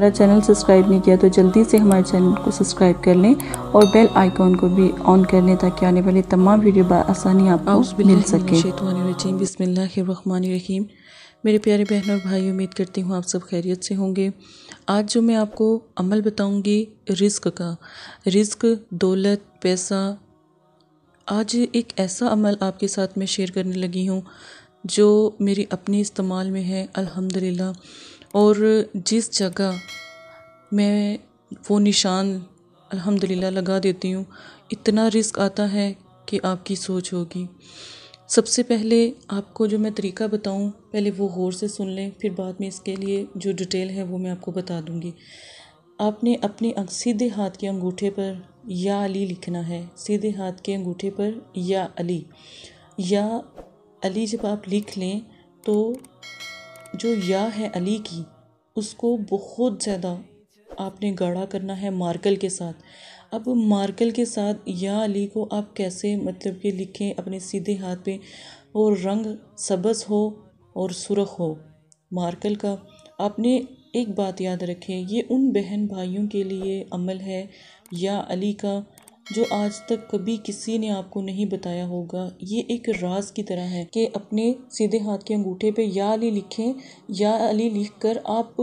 हमारा channel subscribe नहीं किया तो जल्दी से हमारे चैनल को सब्सक्राइब कर लें और बेल आइकॉन को भी ऑन कर लें ताकि आने वाली तमाम वीडियो आसानी आपको मिल सके बसमीम मेरे प्यारे बहन और भाई उम्मीद करती हूँ आप सब खैरियत से होंगे आज जो मैं आपको अमल बताऊँगी रिस्क का रिस्क दौलत पैसा आज एक ऐसा अमल आपके साथ मैं शेयर करने लगी हूँ जो मेरी अपने इस्तेमाल में है अल्हम्दुलिल्लाह और जिस जगह मैं वो निशान अल्हम्दुलिल्लाह लगा देती हूँ इतना रिस्क आता है कि आपकी सोच होगी सबसे पहले आपको जो मैं तरीका बताऊँ पहले वो गौर से सुन लें फिर बाद में इसके लिए जो डिटेल है वो मैं आपको बता दूँगी आपने अपने सीधे हाथ के अंगूठे पर या अली लिखना है सीधे हाथ के अंगूठे पर या अली या अली जब आप लिख लें तो जो या है अली की उसको बहुत ज़्यादा आपने गाढ़ा करना है मार्कल के साथ अब मार्कल के साथ या अली को आप कैसे मतलब कि लिखें अपने सीधे हाथ पे और रंग सबस हो और सुरख हो मार्कल का आपने एक बात याद रखें ये उन बहन भाइयों के लिए अमल है या अली का जो आज तक कभी किसी ने आपको नहीं बताया होगा ये एक राज की तरह है कि अपने सीधे हाथ के अंगूठे पे या अली लिखें या अली लिख कर आप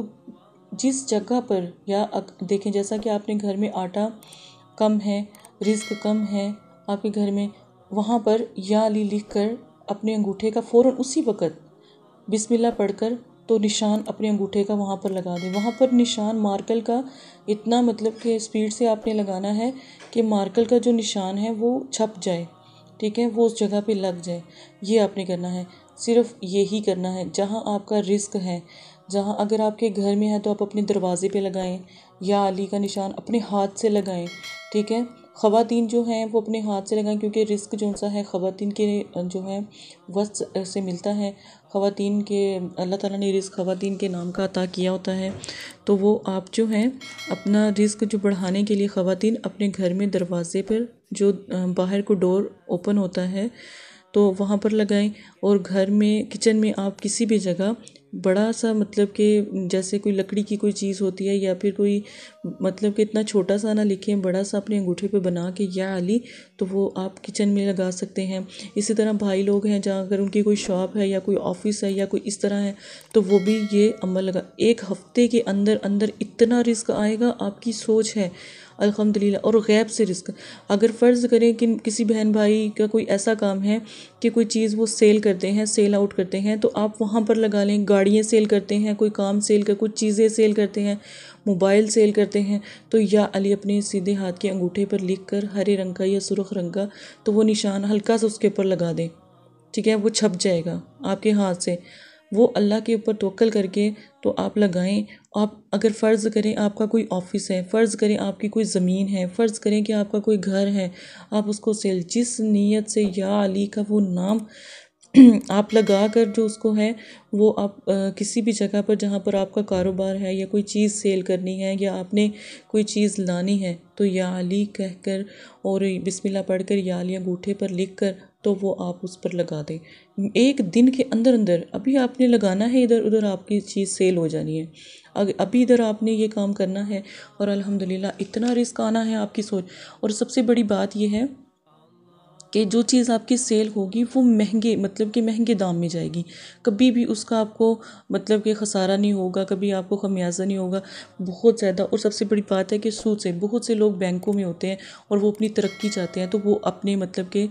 जिस जगह पर या देखें जैसा कि आपने घर में आटा कम है रिस्क कम है आपके घर में वहाँ पर या अली लिख कर अपने अंगूठे का फ़ौर उसी वक़्त बिस्मिल्लाह पढ़कर तो निशान अपने अंगूठे का वहाँ पर लगा दें वहाँ पर निशान मार्कल का इतना मतलब कि स्पीड से आपने लगाना है कि मार्कल का जो निशान है वो छप जाए ठीक है वो उस जगह पे लग जाए ये आपने करना है सिर्फ ही करना है जहाँ आपका रिस्क है जहाँ अगर आपके घर में है तो आप अपने दरवाज़े पे लगाएं या अली का निशान अपने हाथ से लगाएं ठीक है ख़वातीन जो हैं वो अपने हाथ से लगाएँ क्योंकि रिस्क जो सा है ख़वातीन के जो है वस्त्र से मिलता है ख़वातीन के अल्लाह ताला ने रिस्क ख़वातीन के नाम का अता किया होता है तो वो आप जो हैं अपना रिस्क जो बढ़ाने के लिए ख़वातीन अपने घर में दरवाज़े पर जो बाहर को डोर ओपन होता है तो वहाँ पर लगाएं और घर में किचन में आप किसी भी जगह बड़ा सा मतलब कि जैसे कोई लकड़ी की कोई चीज़ होती है या फिर कोई मतलब कि इतना छोटा सा ना लिखें बड़ा सा अपने अंगूठे पे बना के या आली तो वो आप किचन में लगा सकते हैं इसी तरह भाई लोग हैं जहाँ अगर उनकी कोई शॉप है या कोई ऑफिस है या कोई इस तरह है तो वो भी ये अमल लगा एक हफ्ते के अंदर अंदर इतना रिस्क आएगा आपकी सोच है अल्हम्दुलिल्लाह और गैब से रिस्क अगर फ़र्ज़ करें कि किसी बहन भाई का कोई ऐसा काम है कि कोई चीज़ वो सेल करते हैं सेल आउट करते हैं तो आप वहाँ पर लगा लें गाड़ियाँ सेल करते हैं कोई काम सेल कर कुछ चीज़ें सेल करते हैं मोबाइल सेल करते हैं तो या अली अपने सीधे हाथ के अंगूठे पर लिख कर हरे रंग का या सुरख रंग का तो वो निशान हल्का सा उसके ऊपर लगा दें ठीक है वो छप जाएगा आपके हाथ से वो अल्लाह के ऊपर तोल करके तो आप लगाएं आप अगर फ़र्ज़ करें आपका कोई ऑफ़िस है फ़र्ज़ करें आपकी कोई ज़मीन है फ़र्ज़ करें कि आपका कोई घर है आप उसको सेल जिस नीयत से या अली का वो नाम आप लगा कर जो उसको है वो आप आ, किसी भी जगह पर जहाँ पर आपका कारोबार है या कोई चीज़ सेल करनी है या आपने कोई चीज़ लानी है तो या अली कह कर और बिस्मिल्लाह पढ़ कर या अली अंगूठे पर लिख कर तो वो आप उस पर लगा दें एक दिन के अंदर अंदर अभी आपने लगाना है इधर उधर आपकी चीज़ सेल हो जानी है अग, अभी इधर आपने ये काम करना है और अल्हम्दुलिल्लाह इतना रिस्क आना है आपकी सोच और सबसे बड़ी बात यह है कि जो चीज़ आपकी सेल होगी वो महंगे मतलब कि महंगे दाम में जाएगी कभी भी उसका आपको मतलब कि खसारा नहीं होगा कभी आपको खमियाजा नहीं होगा बहुत ज़्यादा और सबसे बड़ी बात है कि सूद से बहुत से लोग बैंकों में होते हैं और वो अपनी तरक्की चाहते हैं तो वो अपने मतलब के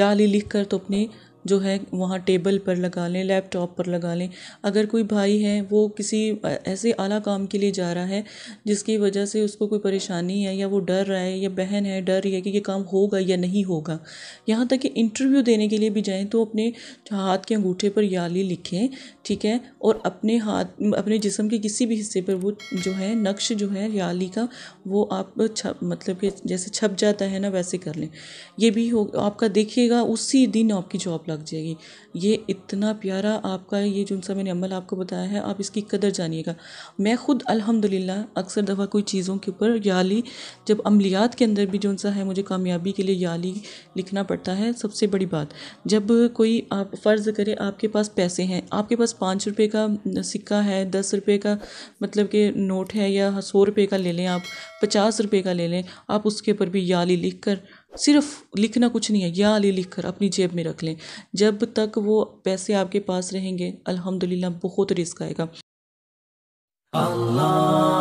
या लिख कर तो अपने जो है वहाँ टेबल पर लगा लें लैपटॉप पर लगा लें अगर कोई भाई है वो किसी ऐसे आला काम के लिए जा रहा है जिसकी वजह से उसको कोई परेशानी है या वो डर रहा है या बहन है डर रही है कि ये काम होगा या नहीं होगा यहाँ तक कि इंटरव्यू देने के लिए भी जाएँ तो अपने हाथ के अंगूठे पर याली लिखें ठीक है और अपने हाथ अपने जिसम के किसी भी हिस्से पर वो जो है नक्श जो है याली का वो आप छप मतलब कि जैसे छप जाता है ना वैसे कर लें ये भी हो आपका देखिएगा उसी दिन आपकी जॉब लग जाएगी ये इतना प्यारा आपका ये जो सा मैंने अमल आपको बताया है आप इसकी कदर जानिएगा मैं ख़ुद अल्हम्दुलिल्लाह अक्सर दफ़ा कोई चीज़ों के ऊपर याली जब अमलियात के अंदर भी जो सा है मुझे कामयाबी के लिए याली लिखना पड़ता है सबसे बड़ी बात जब कोई आप फ़र्ज़ करें आपके पास पैसे हैं आपके पास पाँच रुपये का सिक्का है दस रुपये का मतलब के नोट है या सौ रुपये का ले लें आप पचास रुपये का ले लें आप उसके ऊपर भी याली लिख कर सिर्फ लिखना कुछ नहीं है या ले लिख कर अपनी जेब में रख लें जब तक वो पैसे आपके पास रहेंगे अल्हम्दुलिल्लाह बहुत रिस्क आएगा अल्लाह